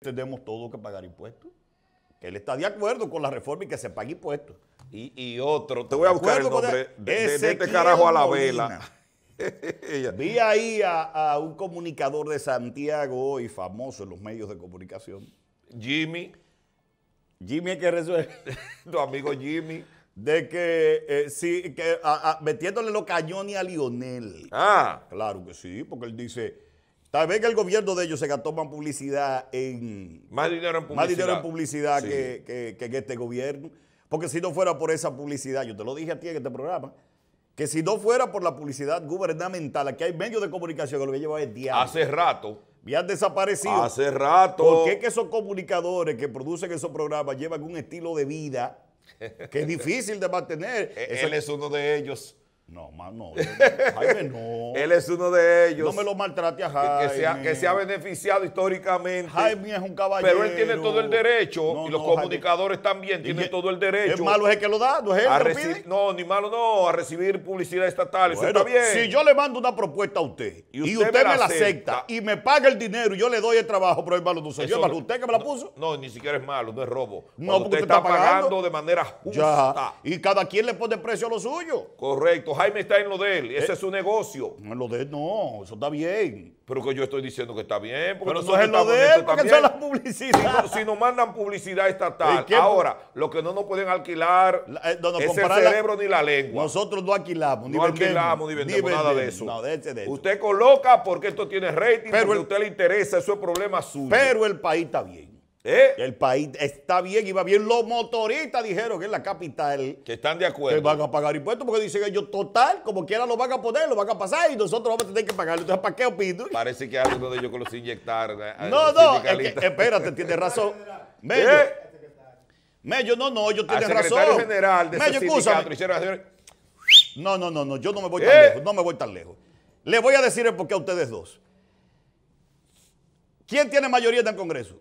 tenemos todo que pagar impuestos. Que él está de acuerdo con la reforma y que se pague impuestos. Y, otro. Te voy a buscar el nombre de, este carajo a la vela. Vi ahí a, un comunicador de Santiago y famoso en los medios de comunicación. Jimmy. Jimmy hay que resuelve. tu amigo Jimmy. De que, eh, sí, que metiéndole los cañones a Lionel. Ah. Claro que sí, porque él dice, Tal vez que el gobierno de ellos se gastó más publicidad en. Más dinero en publicidad. que, en este gobierno. Porque si no fuera por esa publicidad, yo te lo dije a ti en este programa, que si no fuera por la publicidad gubernamental, aquí hay medios de comunicación que lo que lleva el diario. Hace rato. han desaparecido. Hace rato. ¿Por qué que esos comunicadores que producen esos programas llevan un estilo de vida que es difícil de mantener? E, él es uno de ellos. No, más no. Eh, Jaime no. Él es uno de ellos. No me lo maltrate a Jaime. Que, se ha, beneficiado históricamente. Jaime es un caballero. Pero él tiene todo el derecho y los comunicadores también tienen todo el derecho. Es malo es el que lo da, no es él. pide No, ni malo no, a recibir publicidad estatal. Eso está bien. Si yo le mando una propuesta a usted y usted, me, la acepta, y me paga el dinero y yo le doy el trabajo, pero es malo no soy yo, usted que me la puso. No, ni siquiera es malo, no es robo. No, porque usted, está, pagando, de manera justa. Y cada quien le pone precio a lo suyo. Correcto. Jaime está en lo de él, ese eh. es su negocio. No, en lo de él no, eso está bien. Pero que yo estoy diciendo que está bien. Porque Pero eso no es lo de él, porque son las Si, no, nos mandan publicidad estatal, ahora, lo que no nos pueden alquilar eh, es el cerebro ni la lengua. Nosotros no alquilamos, ni no ni vendemos, nada de eso. Usted coloca porque esto tiene rating, Pero a usted le interesa, eso es problema suyo. Pero el país está bien. ¿Eh? El país está bien, y va bien. Los motoristas dijeron que es la capital. Que están de acuerdo. Que van a pagar impuestos porque dicen ellos, total, como quiera lo van a poner, lo van a pasar y nosotros vamos a tener que pagarlo. Entonces, ¿para qué opino? Parece que uno de ellos que los inyectaron. Eh, no, no, espérate, tiene razón. ¿Eh? Mello, ¿Eh? no, no, yo tienen razón. general Mello, No, no, no, no, yo no me voy tan lejos, no me voy tan lejos. Les voy a decir el porqué a ustedes dos. ¿Quién tiene mayoría en el Congreso?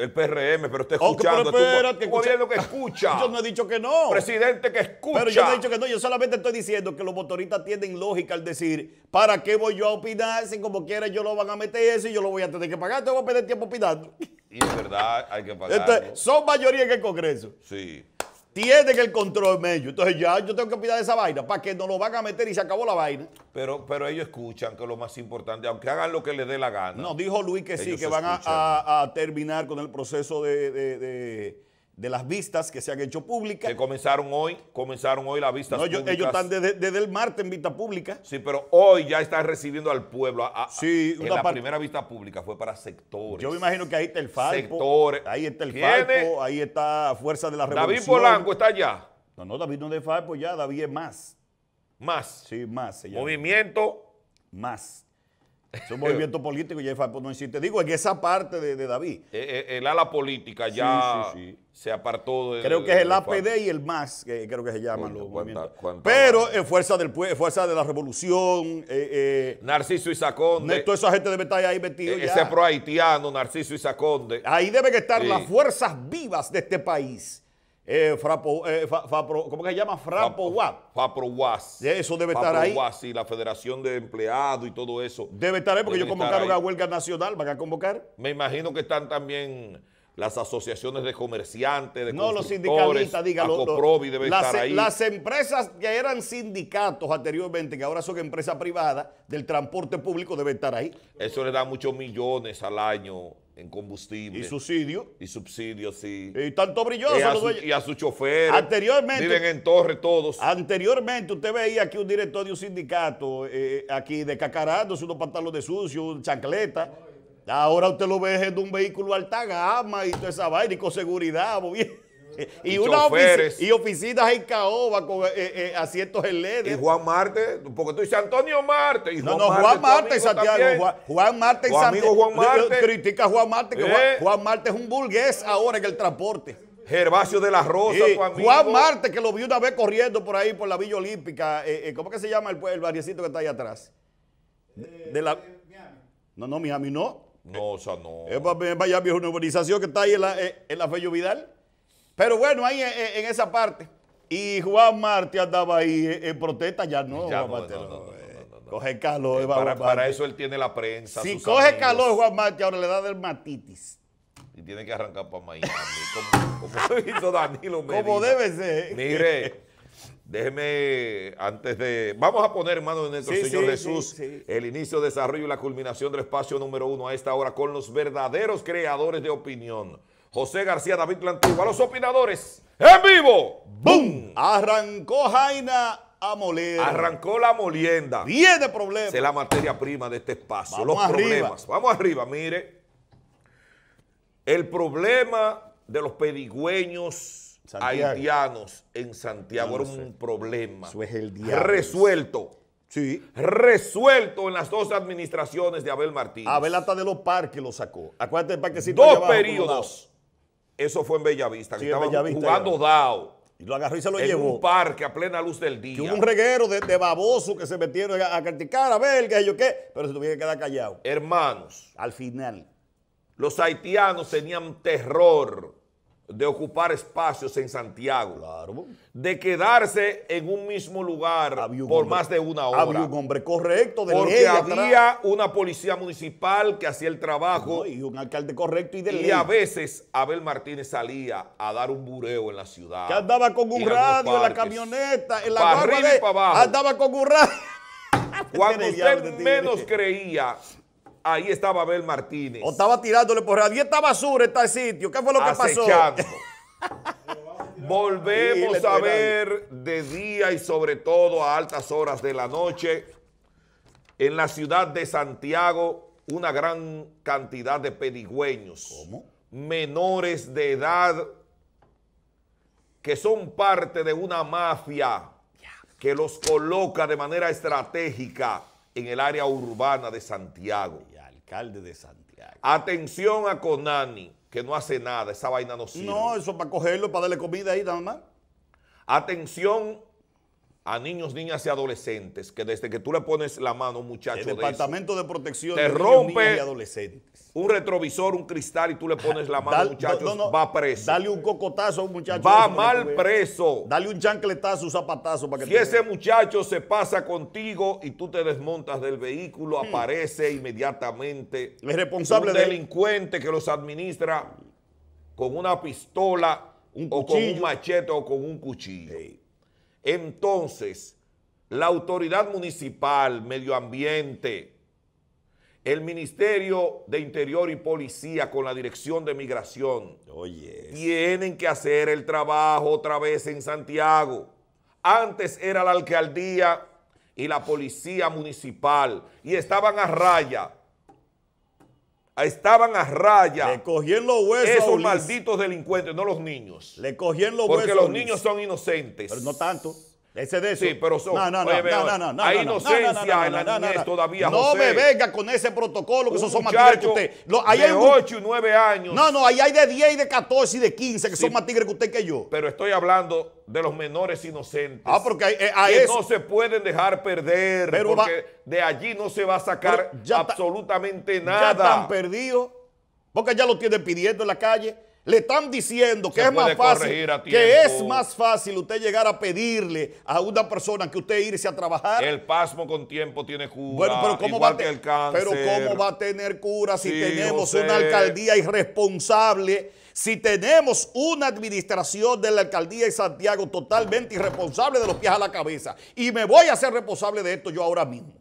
El PRM, pero usted escuchando. pero tú, que escucha. Yo no he dicho que no. Presidente que escucha. Pero yo no he dicho que no. Yo solamente estoy diciendo que los motoristas tienen lógica al decir, ¿para qué voy yo a opinar? Si como quiera yo lo van a meter eso y yo lo voy a tener que pagar. Te voy a perder tiempo opinando. Y es verdad, hay que pagar. son mayoría en el Congreso. Sí tienen el control medio. Entonces ya yo tengo que cuidar esa vaina para que no lo van a meter y se acabó la vaina. Pero, pero ellos escuchan que lo más importante, aunque hagan lo que les dé la gana. No, dijo Luis que sí, que van a, terminar con el proceso de de las vistas que se han hecho públicas. Que comenzaron hoy, comenzaron hoy las vistas públicas. Ellos, están desde, el martes en vista pública. Sí, pero hoy ya están recibiendo al pueblo. sí, la primera vista pública fue para sectores. Yo me imagino que ahí está el Falco. Sectores. Ahí está el falco, ahí está Fuerza de la Revolución. David Polanco está allá. No, no, David no es de Falco, ya, David es más. Más. Sí, más. Movimiento. Más. Es un eh, movimiento político, ya no existe. Digo, en esa parte de, David. Eh, eh, el, ala política ya se apartó de. Creo que es el APD y el MAS, creo que se llaman los Pero en fuerza, del, fuerza de la Revolución. Eh, Narciso Isaconde. Toda esa gente debe estar ahí metido. E, ese pro haitiano, Narciso Isaconde. Ahí deben estar las fuerzas vivas de este país eh, frapo, eh, ¿Cómo se llama? frapo FaproWAS. Eso debe estar ahí. FaproWAS y la Federación de Empleados y todo eso. Debe estar ahí porque yo convocaron una huelga nacional, van a convocar. Me imagino que están también las asociaciones de comerciantes, de No, los sindicalistas, dígalo. debe las, estar e-, Las empresas que eran sindicatos anteriormente, que ahora son empresas privadas, del transporte público debe estar ahí. Eso le da muchos millones al año en combustible. Y subsidio. Y subsidio, sí. Y tanto brilloso. Y a, su, y a sus choferes. Anteriormente. Viven en torre todos. Anteriormente usted veía aquí un director de un sindicato, eh, aquí de unos pantalones de sucio, chancleta Ahora usted lo ve desde un vehículo alta gama y toda esa vaina y con seguridad, Y, y oficinas en caoba con eh, eh, asientos Y Juan Marte, porque tú dices Antonio Marte. Juan no, no, Juan Marte, Santiago. Juan, Juan, Marte y Santiago. Juan Marte. Critica a Juan Marte, que eh. Juan, Marte es un burgués ahora en el transporte. Gervasio de la Rosa, Juan Marte, que lo vi una vez corriendo por ahí, por la Villa Olímpica. ¿Cómo que se llama el, el que está ahí atrás? De la... No, no, Miami no. No, o sea, no. Es para, es viejo urbanización que está ahí en la, eh, en Vidal. Pero bueno, ahí eh, eh, en, esa parte. Y Juan Martí andaba ahí en, protesta, ya no. no, Coge calor. para, para, eso él tiene la prensa. Si coge calor Juan Martí, ahora le da dermatitis. Y tiene que arrancar para mañana como, hizo Danilo Como debe ser. Mire. Déjeme, antes de... Vamos a poner, hermano en nuestro Señor Jesús, el inicio, desarrollo y la culminación del espacio número uno a esta hora con los verdaderos creadores de opinión. José García, David a los opinadores, en vivo. ¡Bum! Arrancó Jaina a moler. Arrancó la molienda. de problemas. Es la materia prima de este espacio. los problemas. Vamos arriba, mire. El problema de los pedigüeños haitianos en Santiago era un problema. es el Resuelto. Sí. Resuelto en las dos administraciones de Abel Martínez. Abel hasta de los parques lo sacó. Acuérdate del parquecito. Dos periodos. Eso fue en Bellavista. Sí, jugando dao. Y lo agarró y se lo llevó. En un parque a plena luz del día. Que un reguero de, baboso que se metieron a, criticar a Belga y yo qué. Pero se tuvieron que quedar callados. Hermanos. Al final. Los haitianos tenían terror de ocupar espacios en Santiago, claro. de quedarse en un mismo lugar por más de una hora. Había un hombre correcto de Porque había una policía municipal que hacía el trabajo. y un alcalde correcto y de Y a veces Abel Martínez salía a dar un bureo en la ciudad. Que andaba con un radio en la camioneta, en la para arriba para abajo. Andaba con un radio. Cuando usted menos creía, Ahí estaba Abel Martínez. O estaba tirándole por radio. ¿Y esta basura está el sitio? ¿Qué fue lo que pasó? Volvemos a ver de día y sobre todo a altas horas de la noche en la ciudad de Santiago una gran cantidad de pedigüeños. Menores de edad que son parte de una mafia que los coloca de manera estratégica en el área urbana de Santiago alcalde de Santiago. Atención a Conani, que no hace nada, esa vaina no sirve. No, eso para cogerlo, para darle comida ahí nada más. Atención a niños, niñas y adolescentes, que desde que tú le pones la mano, muchacho, el departamento de, protección de rompe y adolescentes. un retrovisor, un cristal y tú le pones la mano, a un muchacho va preso. Dale un cocotazo a un muchacho. Va mal preso. Dale un chancletazo, un zapatazo para Si ese muchacho se pasa contigo y tú te desmontas del vehículo, hmm. aparece inmediatamente. El responsable delincuente que los administra con una pistola un o con un machete o con un cuchillo. Entonces, la autoridad municipal, medio ambiente, el Ministerio de Interior y Policía con la Dirección de Migración tienen que hacer el trabajo otra vez en Santiago. Antes era la alcaldía y la policía municipal y estaban a raya estaban a raya. Le cogían los huesos. Esos malditos delincuentes, no los niños. Le cogían los huesos. Porque los niños son inocentes. Pero no tanto. Ese de eso. Sí, pero son. No, no, no, no, no, Hay inocencia en la niñez todavía. No me venga con ese protocolo que son más tigres que usted. ahí de hay 8 y 9 años. No, no, ahí hay de 10 y de 14 y de 15 que son más tigres que usted que yo. Pero estoy hablando de los menores inocentes. Ah, porque eh, a que no se pueden dejar perder. porque de allí no se va a sacar absolutamente nada. Ya están perdidos. Porque ya lo tienen pidiendo en la calle le están diciendo que es más fácil que es más fácil usted llegar a pedirle a una persona que usted irse a trabajar. El pasmo con tiempo tiene cura. pero cómo va Pero cómo va a tener cura si tenemos una alcaldía irresponsable. Si tenemos una administración de la alcaldía de Santiago totalmente irresponsable de los pies a la cabeza, y me voy a ser responsable de esto yo ahora mismo.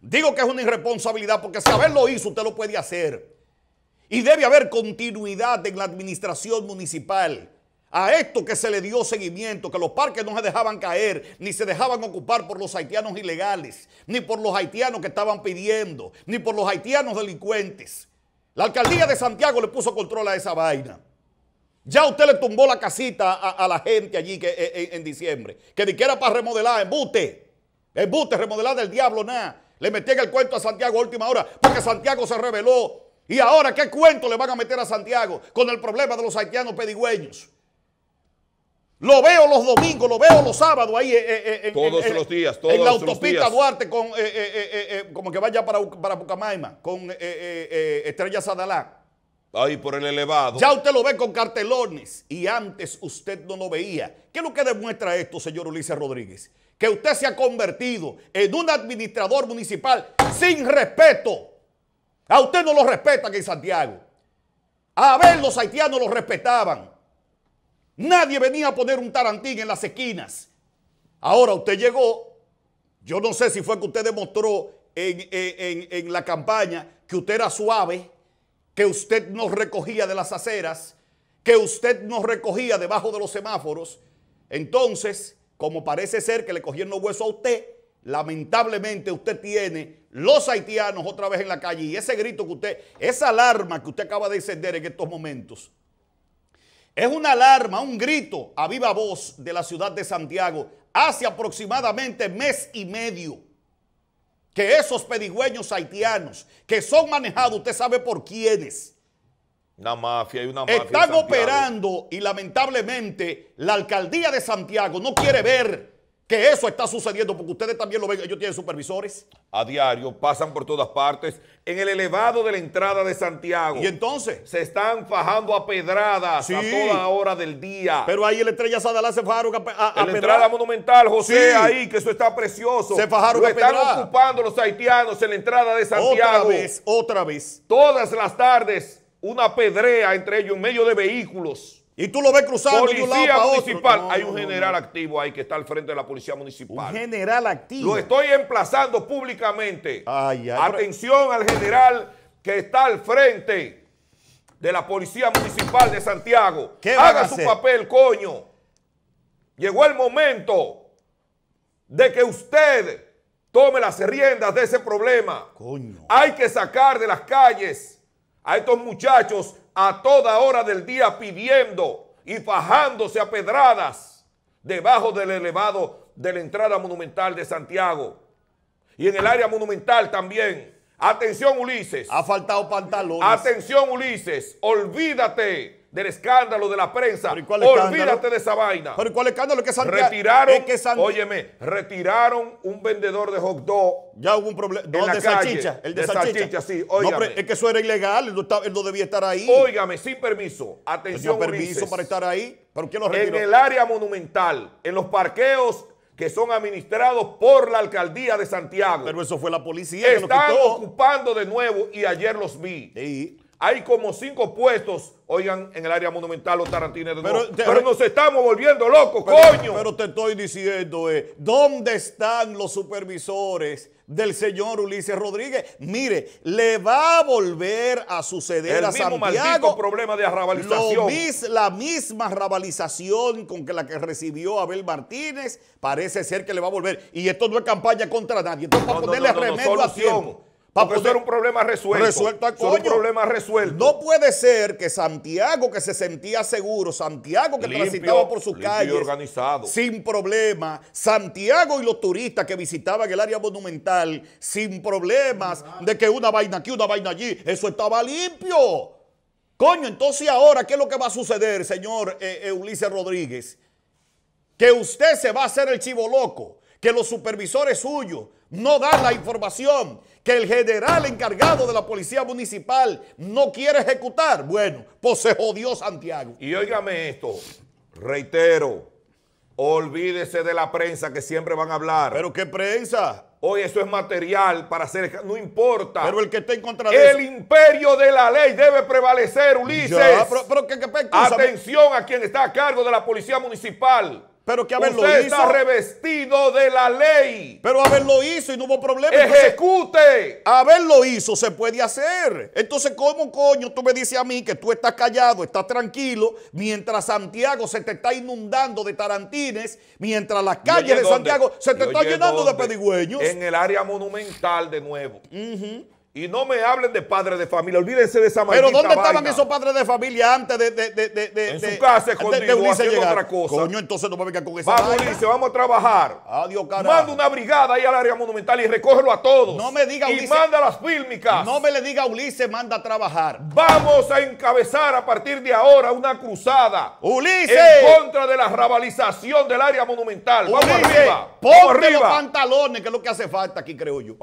Digo que es una irresponsabilidad porque si lo hizo, usted lo puede hacer. Y debe haber continuidad en la administración municipal. A esto que se le dio seguimiento, que los parques no se dejaban caer, ni se dejaban ocupar por los haitianos ilegales, ni por los haitianos que estaban pidiendo, ni por los haitianos delincuentes. La alcaldía de Santiago le puso control a esa vaina. Ya usted le tumbó la casita a, la gente allí que, eh, eh, en, diciembre. Que ni quiera para remodelar, embute. Embute, remodelar del diablo, nada. Le metían el cuento a Santiago a última hora, porque Santiago se rebeló y ahora, ¿qué cuento le van a meter a Santiago con el problema de los haitianos pedigüeños? Lo veo los domingos, lo veo los sábados ahí. Eh, eh, eh, en, los la autopista Duarte, con, como que vaya para, para con Estrella Sadalá. Ahí por el elevado. Ya usted lo ve con cartelones y antes usted no lo veía. ¿Qué es lo que demuestra esto, señor Ulises Rodríguez? Que usted se ha convertido en un administrador municipal sin respeto a usted no lo respetan en Santiago. A ver, los haitianos lo respetaban. Nadie venía a poner un tarantín en las esquinas. Ahora usted llegó, yo no sé si fue que usted demostró en, en la campaña que usted era suave, que usted nos recogía de las aceras, que usted nos recogía debajo de los semáforos. Entonces, como parece ser que le cogieron los huesos a usted, lamentablemente usted tiene los haitianos otra vez en la calle y ese grito que usted, esa alarma que usted acaba de encender en estos momentos, es una alarma, un grito a viva voz de la ciudad de Santiago hace aproximadamente mes y medio. Que esos pedigüeños haitianos que son manejados, usted sabe por quiénes. Una mafia y una mafia. Están operando y lamentablemente la alcaldía de Santiago no quiere ver que eso está sucediendo, porque ustedes también lo ven, ellos tienen supervisores. A diario, pasan por todas partes, en el elevado de la entrada de Santiago. ¿Y entonces? Se están fajando a pedradas a toda hora del día. Pero ahí la estrella Sadalá se fajaron a, la entrada monumental, José, ahí, que eso está precioso. Se fajaron lo están ocupando los haitianos en la entrada de Santiago. Otra vez, otra vez. Todas las tardes, una pedrea entre ellos en medio de vehículos. Y tú lo ves cruzando policía de un lado municipal. Hay un general activo ahí que está al frente de la policía municipal. Un general activo. Lo estoy emplazando públicamente. Ay, Atención al general que está al frente de la policía municipal de Santiago. Haga su papel, coño. Llegó el momento de que usted tome las riendas de ese problema. Coño. Hay que sacar de las calles a estos muchachos a toda hora del día pidiendo y fajándose a pedradas debajo del elevado de la entrada monumental de Santiago. Y en el área monumental también. Atención Ulises. Ha faltado pantalones. Atención Ulises. Olvídate del escándalo de la prensa. Olvídate de esa vaina. Pero ¿cuál escándalo? Que Santiago, retiraron, es óyeme, retiraron un vendedor de hot dog. Ya hubo un problema. El de salchicha. El de, salchicha. sí. No, es que eso era ilegal. Él no, debía estar ahí. Óigame, sin permiso. Atención, permiso para estar ahí. ¿Pero quién lo retiró? En el área monumental, en los parqueos que son administrados por la alcaldía de Santiago. Pero eso fue la policía. Están ocupando de nuevo y ayer los vi. Sí. Hay como cinco puestos, oigan, en el área monumental los tarantines. De pero, pero nos estamos volviendo locos, coño. Pero te estoy diciendo, eh, ¿dónde están los supervisores del señor Ulises Rodríguez? Mire, le va a volver a suceder el mismo maldito problema de arrabalización. la misma arrabalización con que la que recibió Abel Martínez parece ser que le va a volver. Y esto no es campaña contra nadie. Entonces, no, para ponerle remedio a tiempo. Para un problema resuelto. Resuelto problema resuelto. No puede ser que Santiago, que se sentía seguro, Santiago que transitaba por sus calles. Sin problemas Santiago y los turistas que visitaban el área monumental sin problemas de que una vaina aquí, una vaina allí. Eso estaba limpio. Coño, entonces ahora, ¿qué es lo que va a suceder, señor eh, Ulises Rodríguez? Que usted se va a hacer el chivo loco que los supervisores suyos no dan la información, que el general encargado de la policía municipal no quiere ejecutar, bueno, pues se jodió Santiago. Y óigame esto, reitero, olvídese de la prensa que siempre van a hablar. ¿Pero qué prensa? Hoy eso es material para hacer, no importa. Pero el que esté en contra de El imperio de la ley debe prevalecer, Ulises. Atención a quien está a cargo de la policía municipal. Pero que haberlo Usted hizo. está revestido de la ley. Pero haberlo lo hizo y no hubo problema. ¡Ejecute! haberlo lo hizo, se puede hacer. Entonces, ¿cómo coño tú me dices a mí que tú estás callado, estás tranquilo, mientras Santiago se te está inundando de tarantines, mientras las calles de Santiago se te están llenando de pedigüeños? En el área monumental de nuevo. Y no me hablen de padres de familia, olvídense de esa manera. Pero ¿dónde estaban esos padres de familia antes de... de, de, en su casa escondido haciendo otra cosa. Coño, entonces no me quedar con esa Vamos Ulises, vamos a trabajar. Adiós, carajo. Manda una brigada ahí al área monumental y recógelo a todos. No me diga Ulises. Y manda las fílmicas. No me le diga Ulises, manda a trabajar. Vamos a encabezar a partir de ahora una cruzada. Ulises. En contra de la rabalización del área monumental. Ulises, vamos Ponte arriba. los pantalones, que es lo que hace falta aquí, creo yo.